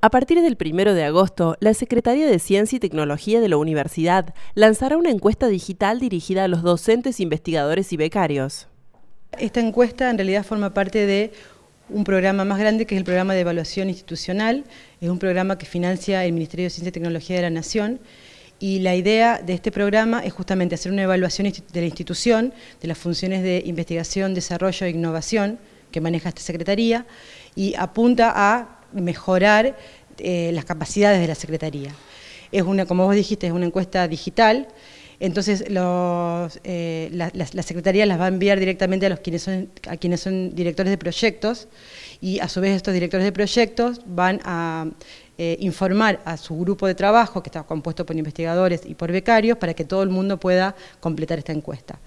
A partir del 1 de agosto, la Secretaría de Ciencia y Tecnología de la Universidad lanzará una encuesta digital dirigida a los docentes, investigadores y becarios. Esta encuesta en realidad forma parte de un programa más grande que es el programa de evaluación institucional, es un programa que financia el Ministerio de Ciencia y Tecnología de la Nación y la idea de este programa es justamente hacer una evaluación de la institución, de las funciones de investigación, desarrollo e innovación que maneja esta Secretaría y apunta a mejorar eh, las capacidades de la Secretaría. Es una, como vos dijiste, es una encuesta digital, entonces eh, la, Secretaría las va a enviar directamente a, los quienes son, a quienes son directores de proyectos y a su vez estos directores de proyectos van a eh, informar a su grupo de trabajo, que está compuesto por investigadores y por becarios, para que todo el mundo pueda completar esta encuesta.